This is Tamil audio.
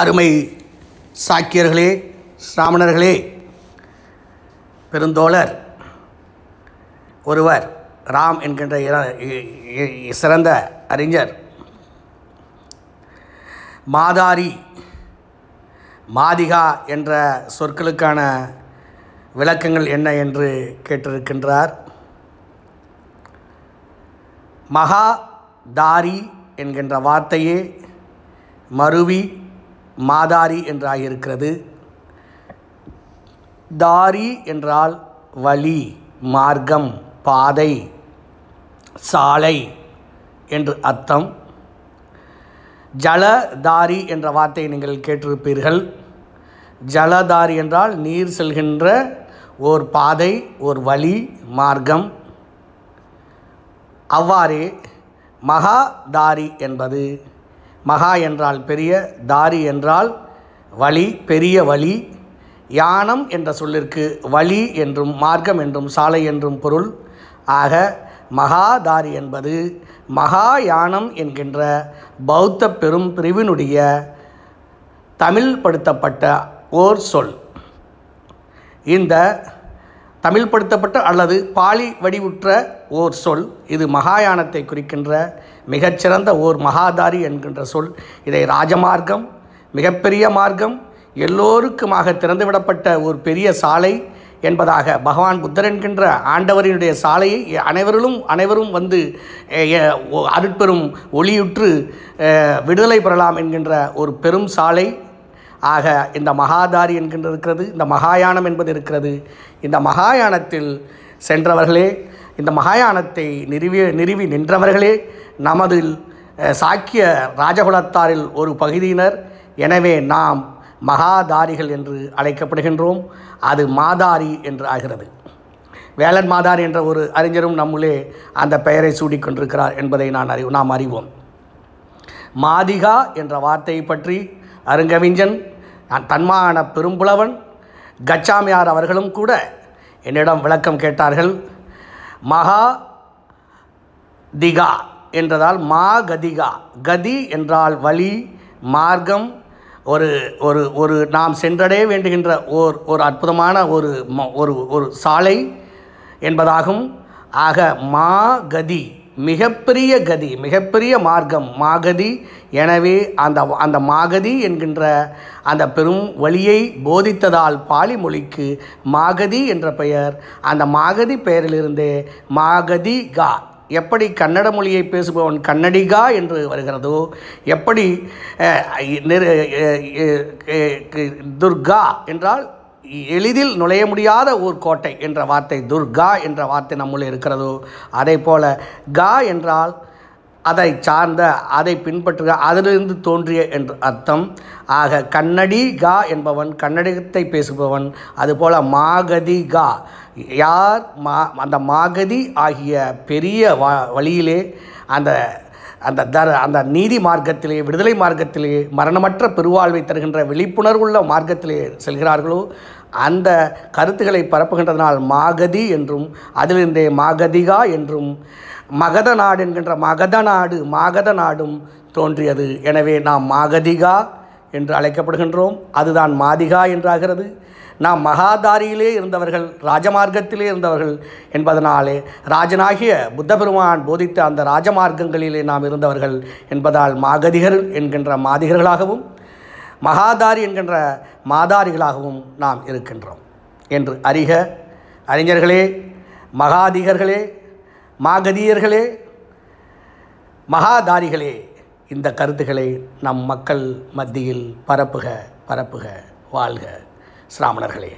அருமை சாக்கியர்களே சிராமணர்களே பெருந்தோழர் ஒருவர் ராம் என்கின்ற சிறந்த அறிஞர் மாதாரி மாதிகா என்ற சொற்களுக்கான விளக்கங்கள் என்ன என்று கேட்டிருக்கின்றார் மகா தாரி என்கின்ற வார்த்தையே மருவி மாதாரி என்றாகியிருக்கிறது தாரி என்றால் வழி மார்க்கம் பாதை சாலை என்று அர்த்தம் ஜலதாரி என்ற வார்த்தையை நீங்கள் கேட்டிருப்பீர்கள் ஜலதாரி என்றால் நீர் செல்கின்ற ஓர் பாதை ஓர் வழி மார்க்கம் அவ்வாறே மகாதாரி என்பது மகா என்றால் பெரிய தாரி என்றால் வழி பெரிய வழி யானம் என்ற சொல்லிற்கு வழி என்றும் மார்க்கம் என்றும் சாலை என்றும் பொருள் ஆக மகாதாரி என்பது மகா யானம் என்கின்ற பௌத்த பெரும் பிரிவினுடைய தமிழ்படுத்தப்பட்ட ஓர் சொல் இந்த தமிழ்படுத்தப்பட்ட அல்லது பாலி வடிவுற்ற ஓர் சொல் இது மகாயானத்தை குறிக்கின்ற மிகச்சிறந்த ஓர் மகாதாரி என்கின்ற சொல் இதை ராஜமார்க்கம் மிகப்பெரிய மார்க்கம் எல்லோருக்குமாக திறந்துவிடப்பட்ட ஒரு பெரிய சாலை என்பதாக பகவான் புத்தர் என்கின்ற ஆண்டவரினுடைய சாலையை அனைவரிலும் அனைவரும் வந்து அருட்பெரும் ஒளியுற்று விடுதலை பெறலாம் என்கின்ற ஒரு பெரும் சாலை ஆக இந்த மகாதாரி என்கின்ற இருக்கிறது இந்த மகாயானம் என்பது இருக்கிறது இந்த மகாயானத்தில் சென்றவர்களே இந்த மகாயானத்தை நிறுவி நிறுவி நின்றவர்களே நமது சாக்கிய ராஜகுலத்தாரில் ஒரு பகுதியினர் எனவே நாம் மகாதாரிகள் என்று அழைக்கப்படுகின்றோம் அது மாதாரி என்று ஆகிறது வேலன் மாதாரி என்ற ஒரு அறிஞரும் நம்முளே அந்த பெயரை சூடிக்கொண்டிருக்கிறார் என்பதை நான் அறி நாம் அறிவோம் மாதிகா என்ற வார்த்தையை பற்றி அருங்கவிஞ்சன் நான் தன்மான பெரும்புலவன் கச்சாமியார் அவர்களும் கூட என்னிடம் விளக்கம் கேட்டார்கள் மகா திகா என்றதால் மா கதிகா கதி என்றால் வழி மார்க்கம் ஒரு ஒரு ஒரு நாம் சென்றடைய வேண்டுகின்ற ஓர் ஒரு அற்புதமான ஒரு ஒரு ஒரு சாலை என்பதாகும் ஆக மா கதி மிகப்பெரிய கதி மிகப்பெரிய மார்க்கம் மாகதி எனவே அந்த அந்த மாகதி என்கின்ற அந்த பெரும் வழியை போதித்ததால் பாலி மொழிக்கு மாகதி என்ற பெயர் அந்த மாகதி பெயரிலிருந்தே மாகதி கா எப்படி கன்னட மொழியை பேசுபவன் கன்னடிகா என்று வருகிறதோ எப்படி துர்கா என்றால் எளிதில் நுழைய முடியாத ஊர் கோட்டை என்ற வார்த்தை துர்கா என்ற வார்த்தை நம்முள் இருக்கிறதோ அதே போல் கா என்றால் அதை சார்ந்த அதை பின்பற்றுக அதிலிருந்து தோன்றிய என்று அர்த்தம் ஆக கண்ணடி கா என்பவன் கன்னடத்தை பேசுபவன் அதுபோல் மாகதி கா யார் மா அந்த மாகதி ஆகிய பெரிய வழியிலே அந்த அந்த தர அந்த நீதி மார்க்கத்திலே விடுதலை மார்க்கத்திலே மரணமற்ற பெருவாழ்வை தருகின்ற விழிப்புணர்வுள்ள மார்க்கத்திலே செல்கிறார்களோ அந்த கருத்துக்களை பரப்புகின்றதனால் மாகதி என்றும் அதிலிருந்தே மாகதிகா என்றும் மகத நாடு என்கின்ற மகத நாடு மாகத நாடும் தோன்றியது எனவே நாம் மாகதிகா என்று அழைக்கப்படுகின்றோம் அதுதான் மாதிகா என்றாகிறது நாம் மகாதாரியிலே இருந்தவர்கள் ராஜமார்க்கத்திலே இருந்தவர்கள் என்பதனாலே ராஜனாகிய புத்த பெருமான் போதித்த அந்த ராஜமார்க்கங்களிலே நாம் இருந்தவர்கள் என்பதால் மாகதிகர் என்கின்ற மாதிகர்களாகவும் மகாதாரி என்கின்ற மாதாரிகளாகவும் நாம் இருக்கின்றோம் என்று அறிக அறிஞர்களே மகாதிகர்களே மாகதியர்களே மகாதாரிகளே இந்த கருத்துக்களை நம் மக்கள் மத்தியில் பரப்புக பரப்புக வாழ்க சிராமணர்களே